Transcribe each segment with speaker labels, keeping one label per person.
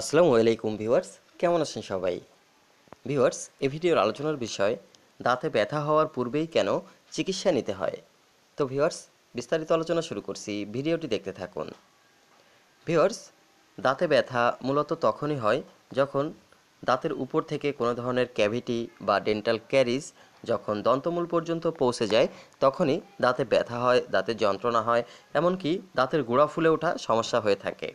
Speaker 1: আসসালামু আলাইকুম ভিউয়ার্স কেমন আছেন সবাই ভিউয়ার্স এই ভিডিওর আলোচনার বিষয় দাঁতে ব্যথা হওয়ার পূর্বেই কেন চিকিৎসা নিতে হয় তো ভিউয়ার্স বিস্তারিত আলোচনা শুরু করছি ভিডিওটি দেখতে থাকুন ভিউয়ার্স দাঁতে ব্যথা মূলত তখনই হয় যখন দাঁতের উপর থেকে কোনো ধরনের ক্যাভিটি বা ডেন্টাল ক্যারিজ যখন দন্তমূল পর্যন্ত পৌঁছে যায় তখনই দাঁতে ব্যথা হয় দাঁতে যন্ত্রণা হয় এমনকি দাঁতের গোড়া ফুলে ওঠা সমস্যা হয়ে থাকে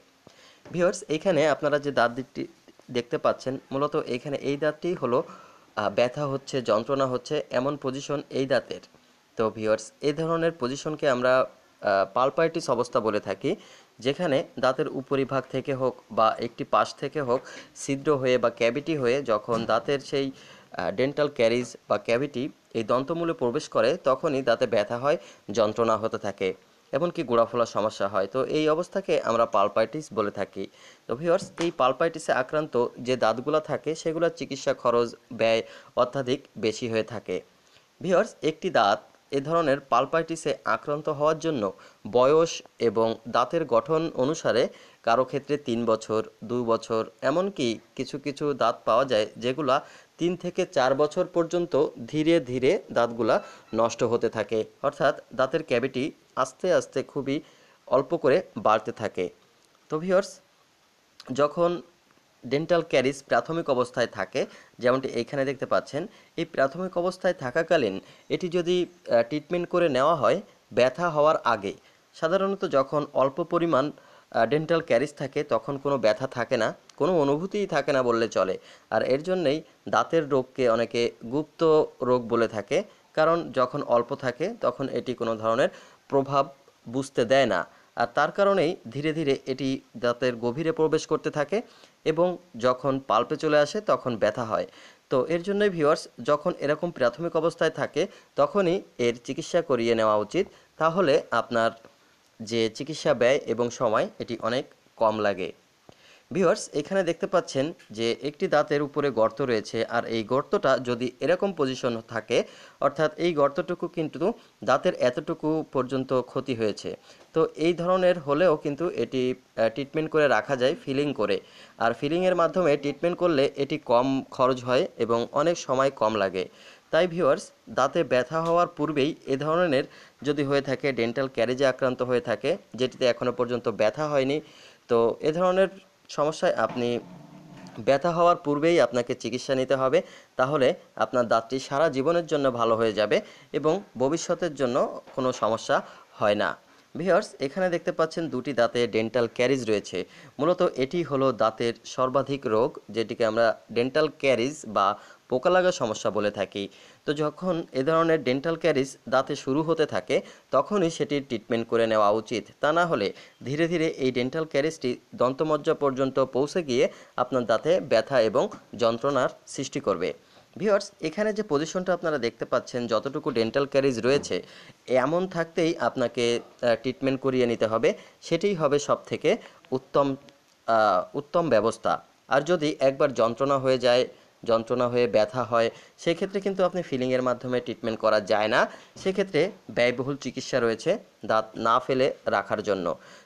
Speaker 1: ভিওর্স এখানে আপনারা যে দাঁত দিকটি দেখতে পাচ্ছেন মূলত এখানে এই দাঁতটি হলো ব্যথা হচ্ছে যন্ত্রণা হচ্ছে এমন পজিশন এই দাঁতের তো ভিওর্স এই ধরনের পজিশনকে আমরা পালপাইটিস অবস্থা বলে থাকি যেখানে দাঁতের উপরিভাগ থেকে হোক বা একটি পাশ থেকে হোক ছিদ্র হয়ে বা ক্যাভিটি হয়ে যখন দাঁতের সেই ডেন্টাল ক্যারিজ বা ক্যাভিটি এই দন্তমূলে প্রবেশ করে তখনই দাঁতে ব্যথা হয় যন্ত্রণা হতে থাকে এমনকি গোড়া ফোলার সমস্যা হয় তো এই অবস্থাকে আমরা পালপাইটিস বলে থাকি তো ভিওর্স এই পালপাইটিসে আক্রান্ত যে দাঁতগুলো থাকে সেগুলোর চিকিৎসা খরচ ব্যয় অত্যাধিক বেশি হয়ে থাকে ভিওর্স একটি দাঁত এ ধরনের পালপাইটিসে আক্রান্ত হওয়ার জন্য বয়স এবং দাঁতের গঠন অনুসারে কারো ক্ষেত্রে তিন বছর দু বছর এমনকি কিছু কিছু দাঁত পাওয়া যায় যেগুলা তিন থেকে চার বছর পর্যন্ত ধীরে ধীরে দাঁতগুলা নষ্ট হতে থাকে অর্থাৎ দাঁতের ক্যাভিটি আস্তে আস্তে খুবই অল্প করে বাড়তে থাকে তো ভিওর্স যখন ডেন্টাল ক্যারিস প্রাথমিক অবস্থায় থাকে যেমনটি এইখানে দেখতে পাচ্ছেন এই প্রাথমিক অবস্থায় থাকাকালীন এটি যদি ট্রিটমেন্ট করে নেওয়া হয় ব্যথা হওয়ার আগে সাধারণত যখন অল্প পরিমাণ ডেন্টাল ক্যারিস থাকে তখন কোনো ব্যথা থাকে না কোনো অনুভূতিই থাকে না বললে চলে আর এর জন্যেই দাঁতের রোগকে অনেকে গুপ্ত রোগ বলে থাকে কারণ যখন অল্প থাকে তখন এটি কোনো ধরনের প্রভাব বুঝতে দেয় না আর তার কারণেই ধীরে ধীরে এটি দাঁতের গভীরে প্রবেশ করতে থাকে এবং যখন পাল্পে চলে আসে তখন ব্যথা হয় তো এর জন্যই ভিউয়ার্স যখন এরকম প্রাথমিক অবস্থায় থাকে তখনই এর চিকিৎসা করিয়ে নেওয়া উচিত তাহলে আপনার যে চিকিৎসা ব্যয় এবং সময় এটি অনেক কম লাগে ভিউয়ার্স এখানে দেখতে পাচ্ছেন যে একটি দাঁতের উপরে গর্ত রয়েছে আর এই গর্তটা যদি এরকম পজিশন থাকে অর্থাৎ এই গর্তটুকু কিন্তু দাঁতের এতটুকু পর্যন্ত ক্ষতি হয়েছে তো এই ধরনের হলেও কিন্তু এটি ট্রিটমেন্ট করে রাখা যায় ফিলিং করে আর ফিলিংয়ের মাধ্যমে ট্রিটমেন্ট করলে এটি কম খরচ হয় এবং অনেক সময় কম লাগে তাই ভিউয়ার্স দাঁতে ব্যথা হওয়ার পূর্বেই এ ধরনের যদি হয়ে থাকে ডেন্টাল ক্যারেজে আক্রান্ত হয়ে থাকে যেটিতে এখনও পর্যন্ত ব্যথা হয়নি তো এ ধরনের সমস্যায় আপনি ব্যথা হওয়ার পূর্বেই আপনাকে চিকিৎসা নিতে হবে তাহলে আপনার দাঁতটি সারা জীবনের জন্য ভালো হয়ে যাবে এবং ভবিষ্যতের জন্য কোনো সমস্যা হয় না ভিওর্স এখানে দেখতে পাচ্ছেন দুটি দাঁতে ডেন্টাল ক্যারিজ রয়েছে মূলত এটি হলো দাঁতের সর্বাধিক রোগ যেটিকে আমরা ডেন্টাল ক্যারিজ বা পোকা লাগা সমস্যা বলে থাকি তো যখন এ ধরনের ডেন্টাল ক্যারিজ দাঁতে শুরু হতে থাকে তখনই সেটির ট্রিটমেন্ট করে নেওয়া উচিত তা না হলে ধীরে ধীরে এই ডেন্টাল ক্যারিজটি দন্তমজ্জা পর্যন্ত পৌঁছে গিয়ে আপনার দাঁতে ব্যথা এবং যন্ত্রণার সৃষ্টি করবে ভিওর্স এখানে যে পজিশনটা আপনারা দেখতে পাচ্ছেন যতটুকু ডেন্টাল ক্যারিজ রয়েছে এমন থাকতেই আপনাকে ট্রিটমেন্ট করিয়ে নিতে হবে সেটাই হবে সব থেকে উত্তম উত্তম ব্যবস্থা আর যদি একবার যন্ত্রণা হয়ে যায় যন্ত্রণা হয়ে ব্যথা হয় সেক্ষেত্রে কিন্তু আপনি ফিলিংয়ের মাধ্যমে ট্রিটমেন্ট করা যায় না সেক্ষেত্রে ব্যয়বহুল চিকিৎসা রয়েছে দাঁত না ফেলে রাখার জন্য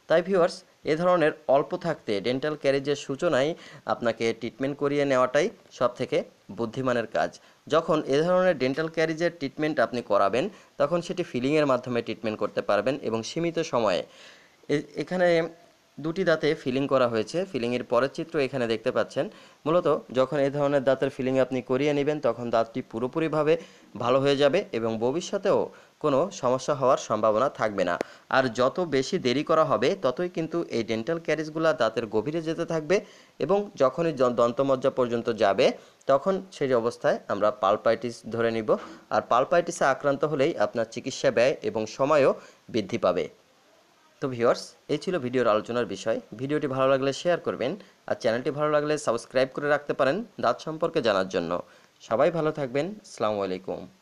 Speaker 1: তাই ভিউয়ার্স এ ধরনের অল্প থাকতে ডেন্টাল ক্যারেজের সূচনায় আপনাকে ট্রিটমেন্ট করিয়ে নেওয়াটাই সব থেকে বুদ্ধিমানের কাজ যখন এ ধরনের ডেন্টাল ক্যারিজের ট্রিটমেন্ট আপনি করাবেন তখন সেটি ফিলিংয়ের মাধ্যমে ট্রিটমেন্ট করতে পারবেন এবং সীমিত সময়ে এখানে দুটি দাঁতে ফিলিং করা হয়েছে ফিলিংয়ের পরের চিত্র এখানে দেখতে পাচ্ছেন মূলত যখন এ ধরনের দাঁতের ফিলিং আপনি করিয়ে নেবেন তখন দাঁতটি পুরোপুরিভাবে ভালো হয়ে যাবে এবং ভবিষ্যতেও কোনো সমস্যা হওয়ার সম্ভাবনা থাকবে না আর যত বেশি দেরি করা হবে ততই কিন্তু এই ডেন্টাল ক্যারিজগুলো দাঁতের গভীরে যেতে থাকবে এবং যখনই দন্তমজ্জা পর্যন্ত যাবে তখন সেই অবস্থায় আমরা পালপাইটিস ধরে নিব আর পালপাইটিসে আক্রান্ত হলেই আপনার চিকিৎসা ব্যয় এবং সময়ও বৃদ্ধি পাবে তো ভিওয়ার্স এই ছিল ভিডিওর আলোচনার বিষয় ভিডিওটি ভালো লাগলে শেয়ার করবেন আর চ্যানেলটি ভালো লাগলে সাবস্ক্রাইব করে রাখতে পারেন দাঁত সম্পর্কে জানার জন্য সবাই ভালো থাকবেন আসসালামু আলাইকুম